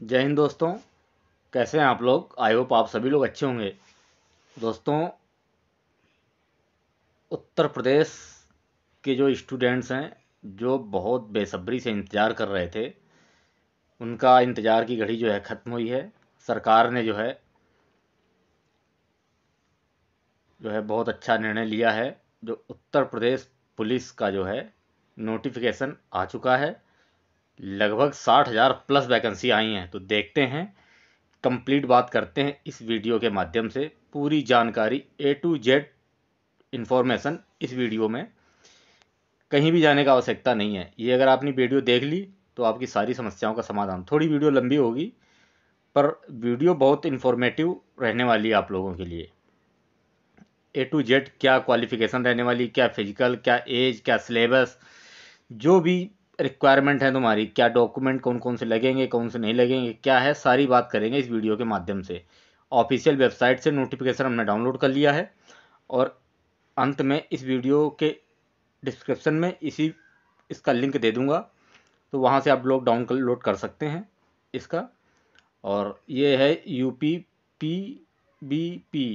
जय हिंद दोस्तों कैसे हैं आप लोग आई होप आप सभी लोग अच्छे होंगे दोस्तों उत्तर प्रदेश के जो स्टूडेंट्स हैं जो बहुत बेसब्री से इंतज़ार कर रहे थे उनका इंतज़ार की घड़ी जो है ख़त्म हुई है सरकार ने जो है जो है बहुत अच्छा निर्णय लिया है जो उत्तर प्रदेश पुलिस का जो है नोटिफिकेशन आ चुका है लगभग साठ हज़ार प्लस वैकेंसी आई हैं तो देखते हैं कंप्लीट बात करते हैं इस वीडियो के माध्यम से पूरी जानकारी ए टू जेड इन्फॉर्मेशन इस वीडियो में कहीं भी जाने का आवश्यकता नहीं है ये अगर आपने वीडियो देख ली तो आपकी सारी समस्याओं का समाधान थोड़ी वीडियो लंबी होगी पर वीडियो बहुत इन्फॉर्मेटिव रहने वाली है आप लोगों के लिए ए टू जेड क्या क्वालिफिकेशन रहने वाली क्या फिजिकल क्या एज क्या सिलेबस जो भी रिक्वायरमेंट है तुम्हारी क्या डॉक्यूमेंट कौन कौन से लगेंगे कौन से नहीं लगेंगे क्या है सारी बात करेंगे इस वीडियो के माध्यम से ऑफिशियल वेबसाइट से नोटिफिकेशन हमने डाउनलोड कर लिया है और अंत में इस वीडियो के डिस्क्रिप्शन में इसी इसका लिंक दे दूंगा तो वहाँ से आप लोग डाउनलोड कर सकते हैं इसका और ये है U P P B P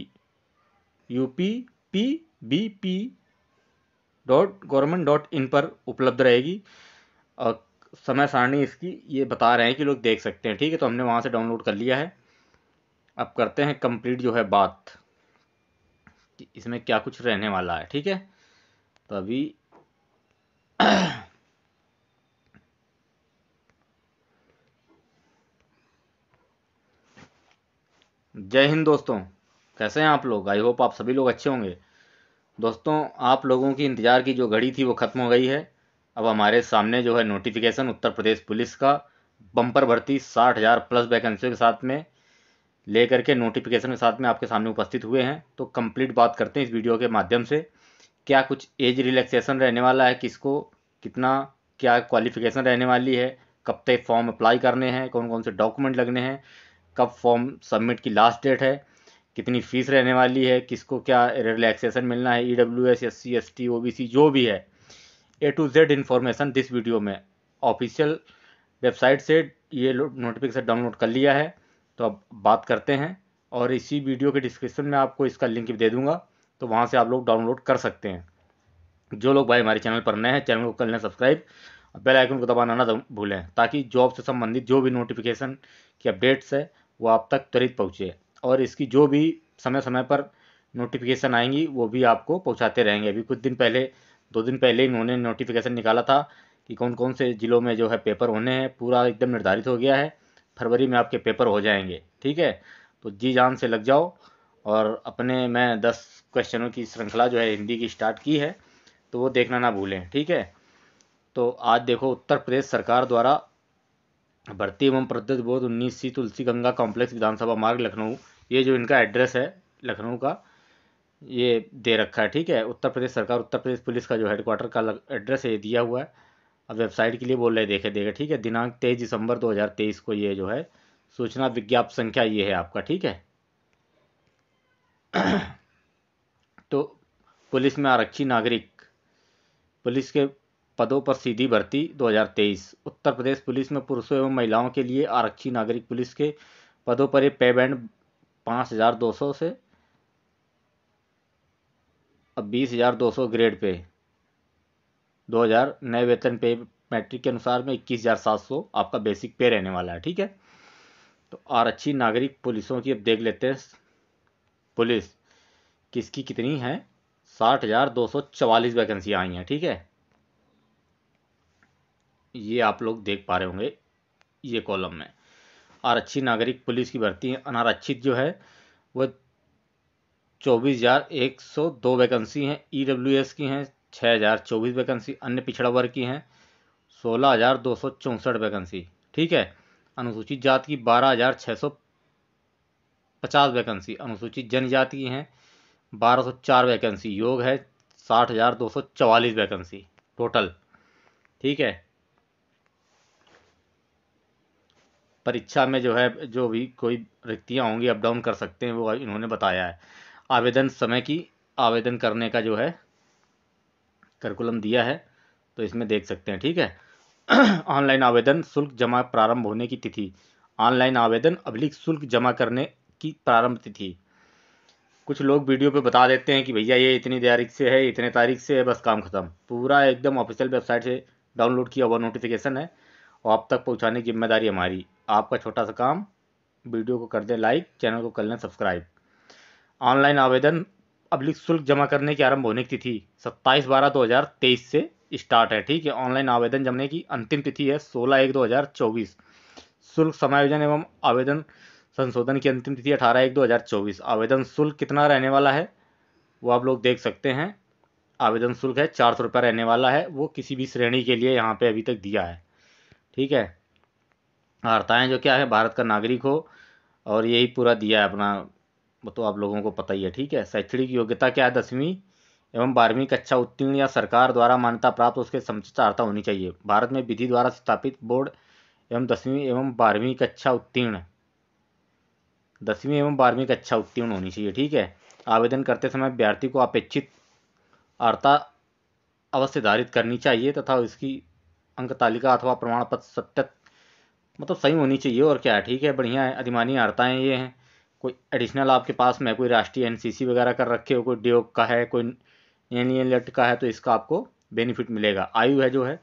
U P P B P dot government dot in पर उपलब्ध रहेगी समय सारणी इसकी ये बता रहे हैं कि लोग देख सकते हैं ठीक है तो हमने वहाँ से डाउनलोड कर लिया है अब करते हैं कंप्लीट जो है बात कि इसमें क्या कुछ रहने वाला है ठीक है तो अभी जय हिंद दोस्तों कैसे हैं आप लोग आई होप आप सभी लोग अच्छे होंगे दोस्तों आप लोगों की इंतज़ार की जो घड़ी थी वो ख़त्म हो गई है अब हमारे सामने जो है नोटिफिकेशन उत्तर प्रदेश पुलिस का बम्पर भर्ती साठ हज़ार प्लस वैकेंसियों के साथ में ले के नोटिफिकेशन के साथ में आपके सामने उपस्थित हुए हैं तो कंप्लीट बात करते हैं इस वीडियो के माध्यम से क्या कुछ एज रिलैक्सेशन रहने वाला है किसको कितना क्या क्वालिफिकेशन रहने वाली है कब तक फॉर्म अप्लाई करने हैं कौन कौन से डॉक्यूमेंट लगने हैं कब फॉर्म सबमिट की लास्ट डेट है कितनी फ़ीस रहने वाली है किसको क्या रिलैक्सेशन मिलना है E W S S C S T O B C जो भी है A to Z information this video में ऑफिशियल वेबसाइट से ये नोटिफिकेशन डाउनलोड कर लिया है तो अब बात करते हैं और इसी वीडियो के डिस्क्रिप्शन में आपको इसका लिंक भी दे दूंगा तो वहाँ से आप लोग डाउनलोड कर सकते हैं जो लोग भाई हमारे चैनल पर नए हैं चैनल को कर लें सब्सक्राइब बेल आइकन को दबाना ना भूलें ताकि जॉब से संबंधित जो भी नोटिफिकेशन की अपडेट्स है वो आप तक त्वरित पहुँचे और इसकी जो भी समय समय पर नोटिफिकेशन आएंगी वो भी आपको पहुँचाते रहेंगे अभी कुछ दिन पहले दो दिन पहले इन्होंने नोटिफिकेशन निकाला था कि कौन कौन से ज़िलों में जो है पेपर होने हैं पूरा एकदम निर्धारित हो गया है फरवरी में आपके पेपर हो जाएंगे ठीक है तो जी जान से लग जाओ और अपने मैं दस क्वेश्चनों की श्रृंखला जो है हिंदी की स्टार्ट की है तो वो देखना ना भूलें ठीक है तो आज देखो उत्तर प्रदेश सरकार द्वारा भर्ती एवं प्रद्युत बोध उन्नीस सी तुलसी गंगा कॉम्प्लेक्स विधानसभा मार्ग लखनऊ ये जो इनका एड्रेस है लखनऊ का ये दे रखा है ठीक है उत्तर प्रदेश सरकार उत्तर प्रदेश पुलिस का जो हेडक्वार्टर का एड्रेस है ये दिया हुआ है अब वेबसाइट के लिए बोल रहे देखे देखे ठीक है दिनांक तेईस दिसंबर 2023 को ये जो है सूचना विज्ञापन संख्या ये है आपका ठीक है तो पुलिस में आरक्षी नागरिक पुलिस के पदों पर सीधी भर्ती 2023 उत्तर प्रदेश पुलिस में पुरुषों एवं महिलाओं के लिए आरक्षी नागरिक पुलिस के पदों पर पे बैंड पाँच हज़ार दो सौ से अब बीस हज़ार दो सौ ग्रेड पे दो हज़ार नए वेतन पे मैट्रिक के अनुसार में इक्कीस हज़ार सात सौ आपका बेसिक पे रहने वाला है ठीक है तो आरक्षी नागरिक पुलिसों की अब देख लेते हैं पुलिस किसकी कितनी है साठ हज़ार दो सौ चवालीस वैकेंसी आई हैं ठीक है ये आप लोग देख पा रहे होंगे ये कॉलम में आरक्षी नागरिक पुलिस की भर्ती अनारक्षित जो है वह चौबीस हज़ार एक सौ दो वैकेंसी हैं ई डब्ल्यू एस की हैं छः हज़ार चौबीस वैकेंसी अन्य पिछड़ा वर्ग की हैं सोलह हज़ार दो सौ चौंसठ वैकेंसी ठीक है अनुसूचित जाति की बारह हज़ार छः सौ पचास वैकेंसी अनुसूचित जनजाति की हैं बारह सौ चार वैकेंसी योग है साठ हज़ार दो सौ चवालीस वैकेंसी टोटल ठीक है परीक्षा में जो है जो भी कोई रिक्तियाँ होंगी अप डाउन कर सकते हैं वो इन्होंने बताया है आवेदन समय की आवेदन करने का जो है करकुलम दिया है तो इसमें देख सकते हैं ठीक है ऑनलाइन आवेदन शुल्क जमा प्रारंभ होने की तिथि ऑनलाइन आवेदन अभिलिख शुल्क जमा करने की प्रारंभ तिथि कुछ लोग वीडियो पे बता देते हैं कि भैया ये इतनी तारीख से है इतने तारीख से है बस काम ख़त्म पूरा एकदम ऑफिशियल वेबसाइट से डाउनलोड किया हुआ नोटिफिकेशन है और आप तक पहुंचाने की जिम्मेदारी हमारी आपका छोटा सा काम वीडियो को कर दें लाइक चैनल को कर लें सब्सक्राइब ऑनलाइन आवेदन पब्लिक शुल्क जमा करने की आरंभ होने की तिथि सत्ताईस बारह दो हज़ार तेईस से स्टार्ट है ठीक है ऑनलाइन आवेदन जमने की अंतिम तिथि है सोलह एक दो हज़ार चौबीस शुल्क समायोजन एवं आवेदन संशोधन की अंतिम तिथि अठारह एक दो हज़ार चौबीस आवेदन शुल्क कितना रहने वाला है वो आप लोग देख सकते हैं आवेदन शुल्क है चार सौ रुपया रहने वाला है वो किसी भी श्रेणी के लिए यहाँ पर अभी तक दिया है ठीक है अर्ताएँ जो क्या है भारत का नागरिक हो और यही पूरा दिया है अपना वो तो आप लोगों को पता ही है ठीक है शैक्षणिक योग्यता क्या है दसवीं एवं बारहवीं कक्षा उत्तीर्ण या सरकार द्वारा मान्यता प्राप्त उसके समचारता होनी चाहिए भारत में विधि द्वारा स्थापित बोर्ड एवं दसवीं एवं बारहवीं कक्षा उत्तीर्ण दसवीं एवं बारहवीं कक्षा उत्तीर्ण होनी चाहिए ठीक है आवेदन करते समय अभ्यर्थी को अपेक्षित अर्ता अवश्य धारित करनी चाहिए तथा इसकी अंक तालिका अथवा प्रमाण पत्र सत्य मतलब सही होनी चाहिए और क्या है ठीक है बढ़िया है अधिमानी आर्ताएँ ये हैं कोई एडिशनल आपके पास में कोई राष्ट्रीय एनसीसी वगैरह कर रखे हो कोई डीओक का है कोई एन एलर्ट का है तो इसका आपको बेनिफिट मिलेगा आयु है जो है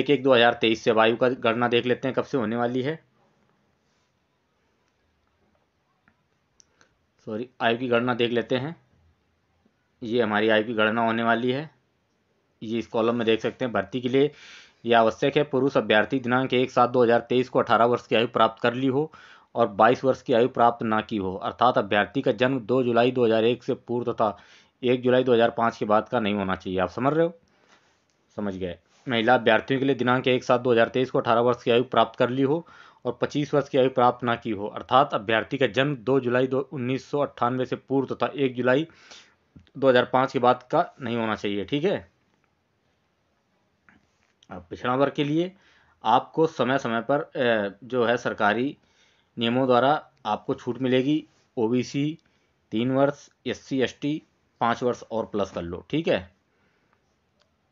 एक एक दो हज़ार तेईस से वायु का गणना देख लेते हैं कब से होने वाली है सॉरी आयु की गणना देख लेते हैं ये हमारी आयु की गणना होने वाली है ये इस कॉलम में देख सकते हैं भर्ती के लिए यह आवश्यक है पुरुष अभ्यर्थी दिनांक एक सात दो हज़ार तेईस को अठारह वर्ष की आयु प्राप्त कर ली हो और 22 वर्ष की आयु प्राप्त ना की हो अर्थात अभ्यर्थी का जन्म 2 जुलाई 2001 से पूर्व तथा 1 जुलाई 2005 के बाद का नहीं होना चाहिए आप समझ रहे हो समझ गए महिला अभ्यर्थियों के लिए दिनांक एक सात दो हज़ार तेईस को अठारह वर्ष की आयु प्राप्त कर ली हो और पच्चीस वर्ष की आयु प्राप्त ना की हो अर्थात अभ्यर्थी का जन्म दो जुलाई दो उन्नीस सौ अट्ठानवे से पूर्व तथा एक जुलाई दो हज़ार के बाद का नहीं होना चाहिए ठीक है अब पिछड़ा वर्ग के लिए आपको समय समय पर जो है सरकारी नियमों द्वारा आपको छूट मिलेगी ओ बी सी तीन वर्ष एस सी एस टी पाँच वर्ष और प्लस कर लो ठीक है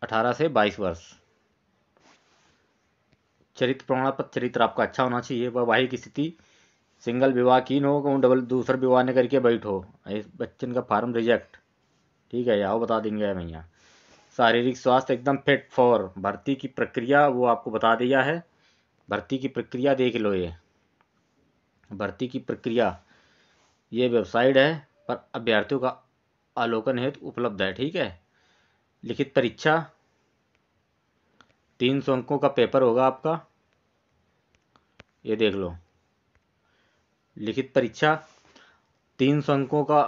अठारह से बाईस वर्ष चरित्र प्रमाण पत्र चरित्र आपका अच्छा होना चाहिए वैवाहिक स्थिति सिंगल विवाह कीन हो कौन डबल दूसरा विवाह ने करके बैठ हो बच्चन का फार्म रिजेक्ट ठीक है यहाँ बता देंगे भैया शारीरिक स्वास्थ्य एकदम फिट फॉर भर्ती की प्रक्रिया वो आपको बता दिया है भर्ती की प्रक्रिया देख लो ये भर्ती की प्रक्रिया ये वेबसाइट है पर अभ्यर्थियों का अवलोकन हेतु उपलब्ध है ठीक है लिखित परीक्षा तीन सौ अंकों का पेपर होगा आपका ये देख लो लिखित परीक्षा तीन सौ अंकों का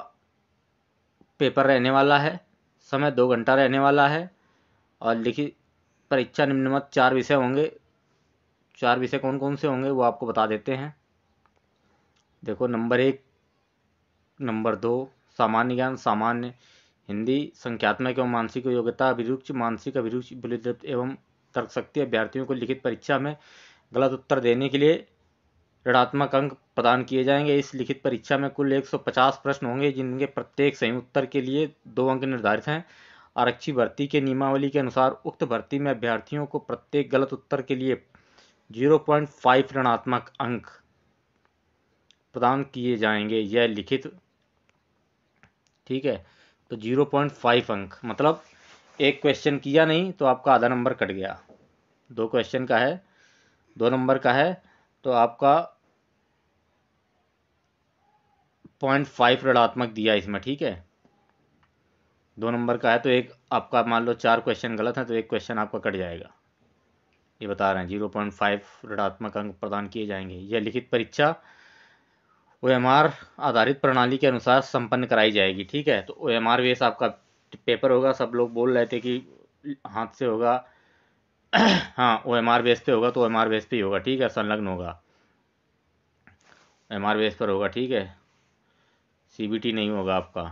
पेपर रहने वाला है समय दो घंटा रहने वाला है और लिखित परीक्षा निम्नमत चार विषय होंगे चार विषय कौन कौन से होंगे वो आपको बता देते हैं देखो नंबर एक नंबर दो सामान्य ज्ञान सामान्य हिंदी संख्यात्मक एवं मानसिक योग्यता अभिरुचि मानसिक अभिरुचि बुलिदत्त एवं तर्क शक्ति अभ्यर्थियों को लिखित परीक्षा में गलत उत्तर देने के लिए ऋणात्मक अंक प्रदान किए जाएंगे इस लिखित परीक्षा में कुल 150 प्रश्न होंगे जिनके प्रत्येक सही उत्तर के लिए दो अंक निर्धारित हैं आरक्षी भर्ती के नियमावली के अनुसार उक्त भर्ती में अभ्यर्थियों को प्रत्येक गलत उत्तर के लिए जीरो ऋणात्मक अंक प्रदान किए जाएंगे यह लिखित ठीक है तो जीरो पॉइंट फाइव अंक मतलब एक क्वेश्चन किया नहीं तो आपका आधा नंबर कट गया दो क्वेश्चन का है दो नंबर का है तो आपका पॉइंट फाइव ऋणात्मक दिया इसमें ठीक है दो नंबर का है तो एक आपका मान लो चार क्वेश्चन गलत है तो एक क्वेश्चन आपका कट जाएगा ये बता रहे हैं जीरो पॉइंट फाइव ऋणात्मक अंक प्रदान किए जाएंगे यह लिखित परीक्षा ओ आधारित प्रणाली के अनुसार संपन्न कराई जाएगी ठीक है तो ओ एम आर बेस आपका पेपर होगा सब लोग बोल रहे थे कि हाथ से होगा हाँ ओ एम आर बेस पे होगा तो ओ एम आर बेस पे ही होगा ठीक है संलग्न होगा एम आर बेस पर होगा ठीक है सी बी टी नहीं होगा आपका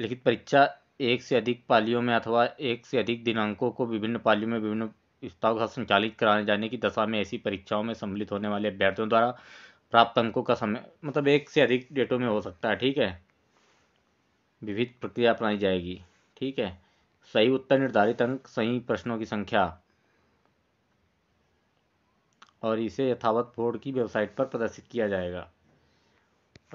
लिखित परीक्षा एक से अधिक पालियों में अथवा एक से अधिक दिनांकों को विभिन्न पालियों में विभिन्न स्थाओं का संचालित कराने जाने की दशा में ऐसी परीक्षाओं में सम्मिलित होने वाले अभ्यर्थियों द्वारा प्राप्त अंकों का समय मतलब एक से अधिक डेटों में हो सकता है ठीक है विविध प्रक्रिया अपनाई जाएगी ठीक है सही उत्तर निर्धारित अंक सही प्रश्नों की संख्या और इसे यथावत बोर्ड की वेबसाइट पर प्रदर्शित किया जाएगा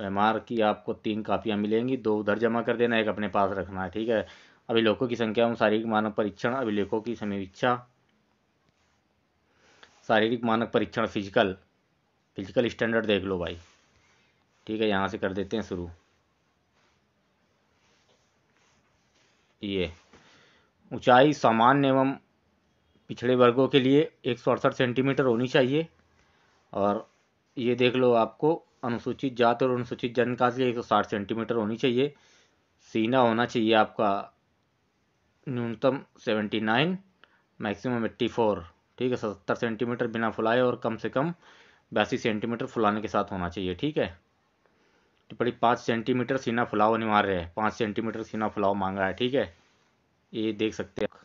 एम आर की आपको तीन कापियाँ मिलेंगी दो उधर जमा कर देना एक अपने पास रखना है ठीक है अभिलेखों की संख्या एवं शारीरिक मानक परीक्षण अभिलेखों की समीक्षा शारीरिक मानक परीक्षण फिजिकल फिजिकल स्टैंडर्ड देख लो भाई ठीक है यहाँ से कर देते हैं शुरू ये ऊंचाई सामान्य एवं पिछड़े वर्गों के लिए एक सेंटीमीटर होनी चाहिए और ये देख लो आपको अनुसूचित जात और अनुसूचित जनकाज के 160 सेंटीमीटर होनी चाहिए सीना होना चाहिए आपका न्यूनतम 79 मैक्सिमम 84 ठीक है 77 सेंटीमीटर बिना फुलाए और कम से कम बयासी सेंटीमीटर फुलाने के साथ होना चाहिए ठीक है टिप्पणी पाँच सेंटीमीटर सीना फुलाव अनिवार्य है पाँच सेंटीमीटर सीना फुलाव मांगा है ठीक है ये देख सकते हैं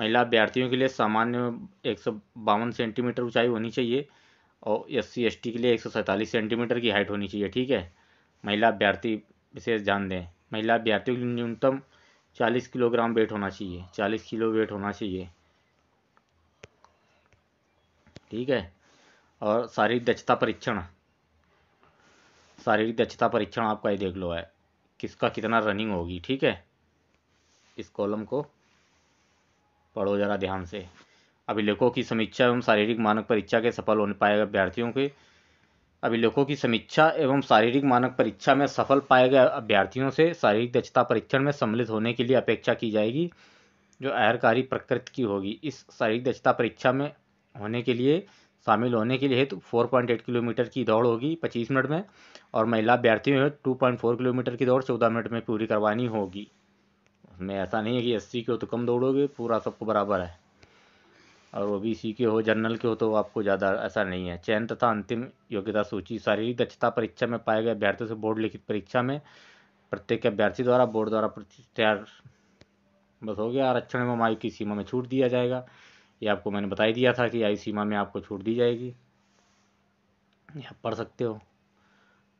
महिला अभ्यर्थियों के लिए सामान्य एक सौ बावन सेंटीमीटर ऊंचाई होनी चाहिए और एस सी एस टी के लिए एक सौ सैंतालीस सेंटीमीटर की हाइट होनी चाहिए ठीक है महिला अभ्यर्थी विशेष ध्यान दें महिला अभ्यर्थियों के लिए न्यूनतम चालीस किलोग्राम वेट होना चाहिए चालीस किलो वेट होना चाहिए ठीक है और शारीरिक दक्षता परीक्षण शारीरिक दक्षता परीक्षण आपका ये देख लो है किसका कितना रनिंग होगी ठीक है इस कॉलम को पढ़ो जरा ध्यान से अभिलेखों की समीक्षा एवं शारीरिक मानक परीक्षा के सफल होने पाए गए अभ्यर्थियों के अभिलेखों की समीक्षा एवं शारीरिक मानक परीक्षा में सफल पाए गए अभ्यर्थियों से शारीरिक दक्षता परीक्षण में सम्मिलित होने के लिए अपेक्षा की जाएगी जो अहरकारी प्रकृति की होगी इस शारीरिक दक्षता परीक्षा में होने के लिए शामिल होने के लिए हेतु फोर पॉइंट एट किलोमीटर की दौड़ होगी पच्चीस मिनट में और महिला अभ्यर्थियों हेतु टू पॉइंट फोर किलोमीटर की दौड़ चौदह मिनट में पूरी करवानी होगी उसमें ऐसा नहीं है कि एस के हो तो कम दौड़ोगे पूरा सबको बराबर है और ओ बी सी के हो जनरल के हो तो आपको ज़्यादा ऐसा नहीं है चयन तथा अंतिम योग्यता सूची शारीरिक दक्षता परीक्षा में पाए गए अभ्यर्थियों से बोर्ड लिखित परीक्षा में प्रत्येक अभ्यर्थी द्वारा बोर्ड द्वारा तैयार बस हो गया आरक्षण एवं आयु की सीमा में छूट दिया जाएगा ये आपको मैंने बता ही दिया था कि आयु सीमा में आपको छूट दी जाएगी ये आप पढ़ सकते हो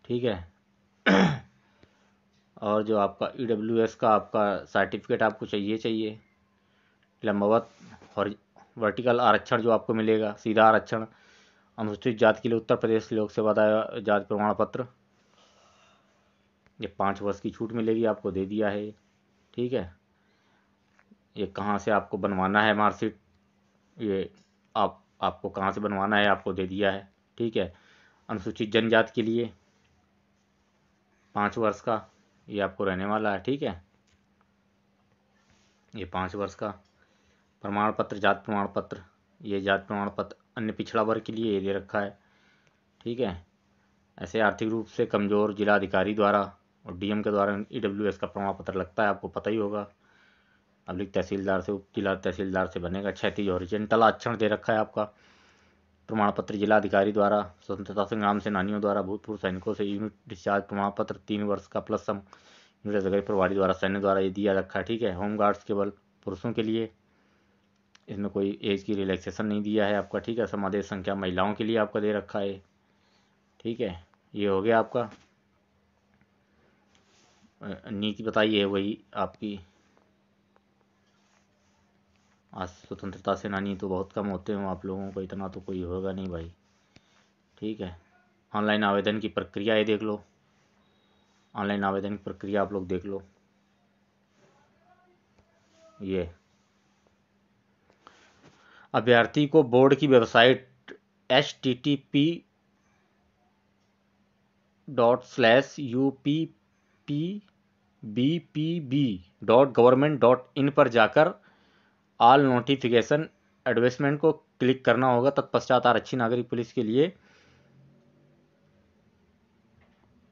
ठीक है और जो आपका ई डब्ल्यू एस का आपका सर्टिफिकेट आपको चाहिए चाहिए लंबावत और वर्टिकल आरक्षण जो आपको मिलेगा सीधा आरक्षण अनुसूचित जाति के लिए उत्तर प्रदेश लोक सेवा जाति प्रमाण पत्र ये पाँच वर्ष की छूट मिलेगी आपको दे दिया है ठीक है ये कहाँ से आपको बनवाना है मार्कशीट ये आप आपको कहाँ से बनवाना है आपको दे दिया है ठीक है अनुसूचित जनजाति के लिए पाँच वर्ष का ये आपको रहने वाला है ठीक है ये पाँच वर्ष का प्रमाण पत्र जात प्रमाण पत्र ये जात प्रमाण पत्र अन्य पिछड़ा वर्ग के लिए ये दे रखा है ठीक है ऐसे आर्थिक रूप से कमज़ोर जिला अधिकारी द्वारा और डीएम के द्वारा ईडब्ल्यूएस का प्रमाण पत्र लगता है आपको पता ही होगा अब्लिक तहसीलदार से उप जिला तहसीलदार से बनेगा क्षैतिज हॉरिजेंटल आक्षण दे रखा है आपका प्रमाण पत्र जिलाधिकारी द्वारा स्वतंत्रता संग्राम सेनानियों द्वारा भूतपूर्व सैनिकों से यूनिट डिस्चार्ज प्रमाण पत्र तीन वर्ष का प्लस सम यूनिट अधिकारी प्रभारी द्वारा सैन्य द्वारा ये दिया रखा है ठीक है होम गार्ड्स केवल पुरुषों के लिए इसमें कोई एज की रिलैक्सेशन नहीं दिया है आपका ठीक है समादेश संख्या महिलाओं के लिए आपका दे रखा है ठीक है ये हो गया आपका नीति बताइए वही आपकी आज स्वतंत्रता सेनानी तो बहुत कम होते हो आप लोगों को इतना तो कोई होगा नहीं भाई ठीक है ऑनलाइन आवेदन की प्रक्रिया ये देख लो ऑनलाइन आवेदन की प्रक्रिया आप लोग देख लो ये अभ्यर्थी को बोर्ड की website H T T P dot slash U P P B P B dot government dot in पर जाकर ऑल नोटिफिकेशन एडवर्समेंट को क्लिक करना होगा तत्पश्चात आरक्षी नागरिक पुलिस के लिए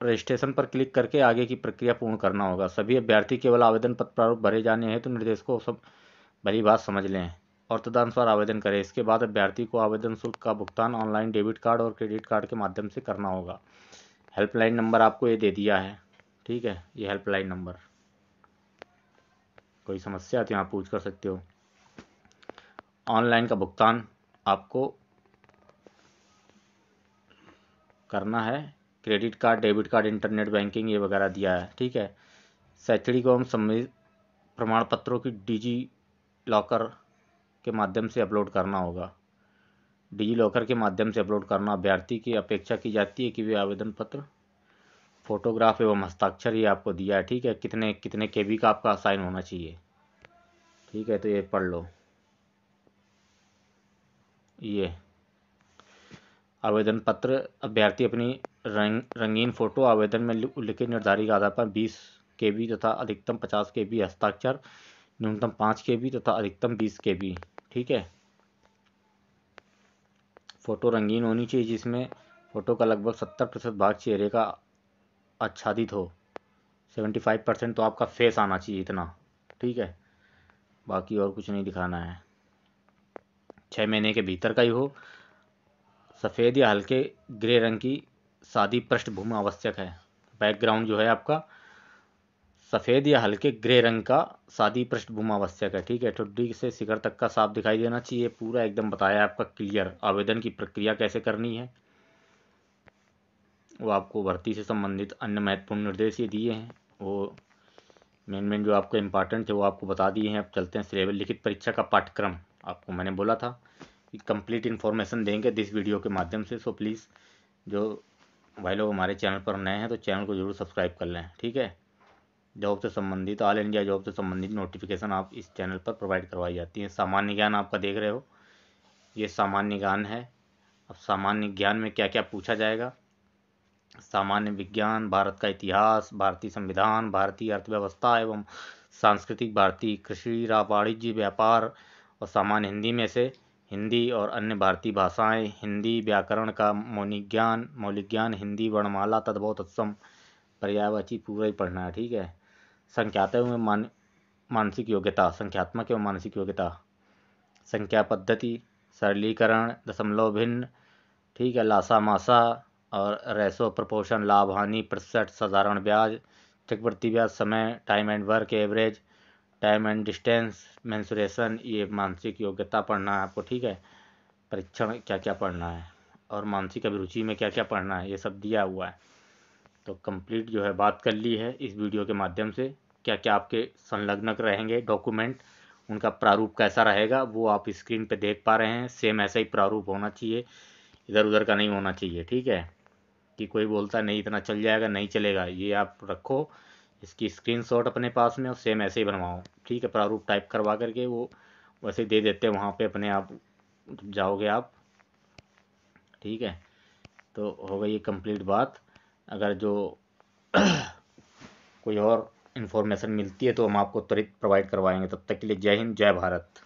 रजिस्ट्रेशन पर क्लिक करके आगे की प्रक्रिया पूर्ण करना होगा सभी अभ्यर्थी केवल आवेदन पत्र प्रारूप भरे जाने हैं तो निर्देश को सब भली बात समझ लें और तदनुसार आवेदन करें इसके बाद अभ्यर्थी को आवेदन शुल्क का भुगतान ऑनलाइन डेबिट कार्ड और क्रेडिट कार्ड के माध्यम से करना होगा हेल्पलाइन नंबर आपको ये दे दिया है ठीक है ये हेल्पलाइन नंबर कोई समस्या है तो यहाँ पूछ कर सकते हो ऑनलाइन का भुगतान आपको करना है credit card debit card internet banking ये वगैरह दिया है ठीक है शैक्षणिक एवं संबंधित प्रमाण पत्रों की डिजी लॉकर के माध्यम से अपलोड करना होगा डिजी लॉकर के माध्यम से अपलोड करना अभ्यर्थी की अपेक्षा की जाती है कि वे आवेदन पत्र फोटोग्राफ एवं हस्ताक्षर ये आपको दिया है ठीक है कितने कितने के बी का आपका साइन होना चाहिए ठीक है तो ये पढ़ लो ये आवेदन पत्र अभ्यर्थी अपनी रंग रंगीन फ़ोटो आवेदन में उल्लिखित निर्धारित आधार पर बीस के बी तथा अधिकतम पचास के बी हस्ताक्षर न्यूनतम पाँच के बी तथा अधिकतम बीस के बी ठीक है फ़ोटो रंगीन होनी चाहिए जिसमें फ़ोटो का लगभग सत्तर प्रतिशत भाग चेहरे का आच्छादित हो सेवेंटी फाइव परसेंट तो आपका फेस आना चाहिए इतना ठीक है बाकी और कुछ नहीं दिखाना है छः महीने के भीतर का ही हो सफ़ेद या हल्के ग्रे रंग की सादी पृष्ठभूमि आवश्यक है बैकग्राउंड जो है आपका सफ़ेद या हल्के ग्रे रंग का सादी पृष्ठभूमि आवश्यक है ठीक है ठुड्डी से शिखर तक का साफ दिखाई देना चाहिए पूरा एकदम बताया आपका क्लियर आवेदन की प्रक्रिया कैसे करनी है वो आपको भर्ती से संबंधित अन्य महत्वपूर्ण निर्देश ये दिए हैं वो मेन मेन जो आपको इम्पॉर्टेंट थे वो आपको बता दिए हैं अब चलते हैं सिलेबस लिखित परीक्षा का पाठ्यक्रम आपको मैंने बोला था कंप्लीट इन्फॉर्मेशन देंगे दिस वीडियो के माध्यम से सो प्लीज़ जो भाई लोग हमारे चैनल पर नए हैं तो चैनल को जरूर सब्सक्राइब कर लें ठीक है जॉब से संबंधित ऑल इंडिया जॉब से संबंधित नोटिफिकेशन आप इस चैनल पर प्रोवाइड करवाई जाती है सामान्य ज्ञान आपका देख रहे हो ये सामान्य ज्ञान है अब सामान्य ज्ञान में क्या क्या पूछा जाएगा सामान्य विज्ञान भारत का इतिहास भारतीय संविधान भारतीय अर्थव्यवस्था एवं सांस्कृतिक भारतीय कृषि वाणिज्य व्यापार और सामान्य हिंदी में से हिंदी और अन्य भारतीय भाषाएँ हिंदी व्याकरण का मौलिक ज्ञान मौलिक ज्ञान हिंदी वर्णमाला तद्भव तत्सम पर्यायवाची पूरा ही पढ़ना है ठीक है संख्याता एवं मान मानसिक योग्यता संख्यात्मक एवं मानसिक योग्यता संख्या पद्धति सरलीकरण दशमलव भिन्न ठीक है लासा मासा और रेसो प्रपोशन लाभ हानि प्रतिशत साधारण ब्याज चक्रवर्ती ब्याज समय time and work average time and distance mensuration ये मानसिक योग्यता पढ़ना है आपको ठीक है परीक्षण क्या क्या पढ़ना है और मानसिक अभिरुचि में क्या क्या पढ़ना है ये सब दिया हुआ है तो कंप्लीट जो है बात कर ली है इस वीडियो के माध्यम से क्या क्या आपके संलग्नक रहेंगे डॉक्यूमेंट उनका प्रारूप कैसा रहेगा वो आप स्क्रीन पे देख पा रहे हैं सेम ऐसा ही प्रारूप होना चाहिए इधर उधर का नहीं होना चाहिए ठीक है कि कोई बोलता नहीं इतना चल जाएगा नहीं चलेगा ये आप रखो इसकी स्क्रीनशॉट अपने पास में और सेम ऐसे ही बनवाओ ठीक है प्रारूप टाइप करवा करके वो वैसे दे देते हैं वहाँ पे अपने आप जाओगे आप ठीक है तो हो गई ये कंप्लीट बात अगर जो कोई और इन्फॉर्मेशन मिलती है तो हम आपको त्वरित प्रोवाइड करवाएंगे तब तक के लिए जय हिंद जय भारत